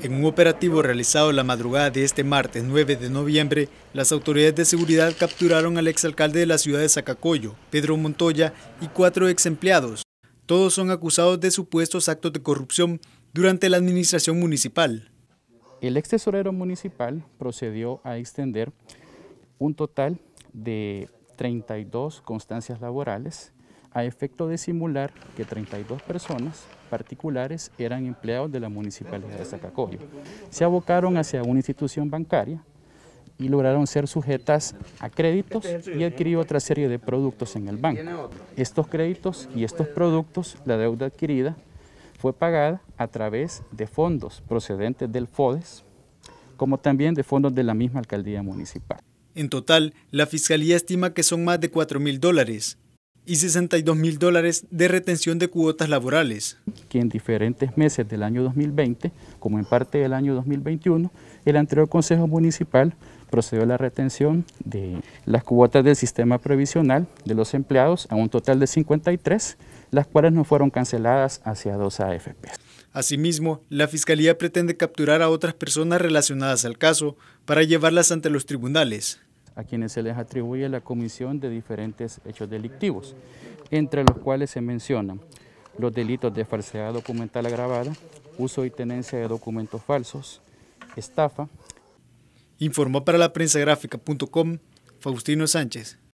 En un operativo realizado la madrugada de este martes 9 de noviembre, las autoridades de seguridad capturaron al exalcalde de la ciudad de Zacacoyo, Pedro Montoya, y cuatro exempleados. Todos son acusados de supuestos actos de corrupción durante la administración municipal. El ex tesorero municipal procedió a extender un total de 32 constancias laborales a efecto de simular que 32 personas particulares eran empleados de la Municipalidad de Zacacoyo. Se abocaron hacia una institución bancaria y lograron ser sujetas a créditos este y adquirir otra serie de productos en el banco. Estos créditos y estos productos, la deuda adquirida, fue pagada a través de fondos procedentes del FODES, como también de fondos de la misma alcaldía municipal. En total, la Fiscalía estima que son más de 4 mil dólares, y 62 mil dólares de retención de cuotas laborales. Que en diferentes meses del año 2020, como en parte del año 2021, el anterior Consejo Municipal procedió a la retención de las cuotas del sistema previsional de los empleados a un total de 53, las cuales no fueron canceladas hacia dos AFP. Asimismo, la Fiscalía pretende capturar a otras personas relacionadas al caso para llevarlas ante los tribunales a quienes se les atribuye la comisión de diferentes hechos delictivos, entre los cuales se mencionan los delitos de falsedad documental agravada, uso y tenencia de documentos falsos, estafa. Informó para la prensa gráfica.com Faustino Sánchez.